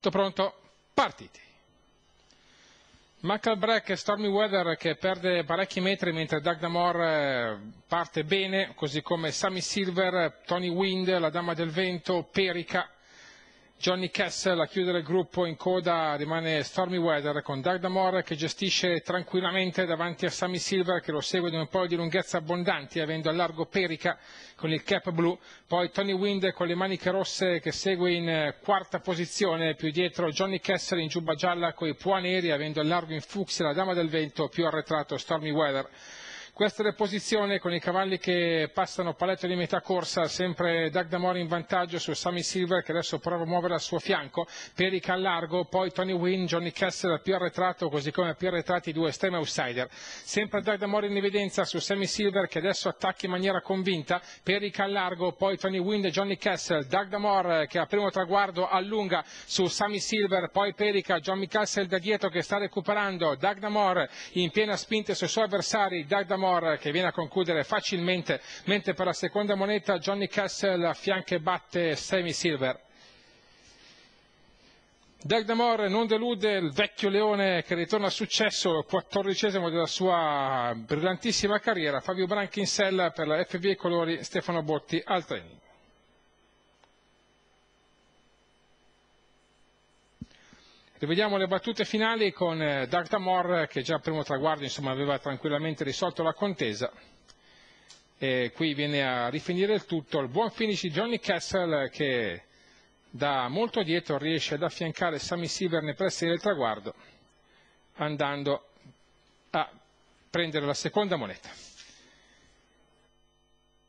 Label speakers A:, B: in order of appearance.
A: Tutto pronto? Partiti! Michael il break Stormy Weather che perde parecchi metri mentre Doug Damore eh, parte bene, così come Sammy Silver, Tony Wind, la Dama del Vento, Perica Johnny Kessel a chiudere il gruppo in coda rimane Stormy Weather con Dagdamore che gestisce tranquillamente davanti a Sammy Silver che lo segue di un po' di lunghezza abbondanti avendo a largo Perica con il cap blu, poi Tony Wind con le maniche rosse che segue in eh, quarta posizione, più dietro Johnny Kessel in giubba gialla con i pua neri avendo a largo in fucsia la dama del vento, più arretrato Stormy Weather. Questa reposizione con i cavalli che passano paletto di metà corsa, sempre Dagda Dagdamore in vantaggio su Sammy Silver che adesso prova a muovere al suo fianco, Perica al largo, poi Tony Wynn, Johnny Kessler più arretrato, così come più arretrati i due estremi outsider. Sempre Dagda Dagdamore in evidenza su Sammy Silver che adesso attacca in maniera convinta, Perica al largo, poi Tony Wynn e Johnny Kessler, Moore che a primo traguardo allunga su Sammy Silver, poi Perica, Johnny Kessler da dietro che sta recuperando, Dagda Moore in piena spinta sui suoi avversari, Dagdamore Gilmore che viene a concludere facilmente, mentre per la seconda moneta Johnny Castle a fianco e batte Sammy Silver. Doug Damore non delude il vecchio leone che ritorna a successo, il quattordicesimo della sua brillantissima carriera, Fabio in sella per la FBI Colori, Stefano Botti al training. Rivediamo le battute finali con eh, Dartamore che già al primo traguardo insomma, aveva tranquillamente risolto la contesa e qui viene a rifinire il tutto il buon finish di Johnny Castle che da molto dietro riesce ad affiancare Sammy Silver nei pressi del traguardo andando a prendere la seconda moneta.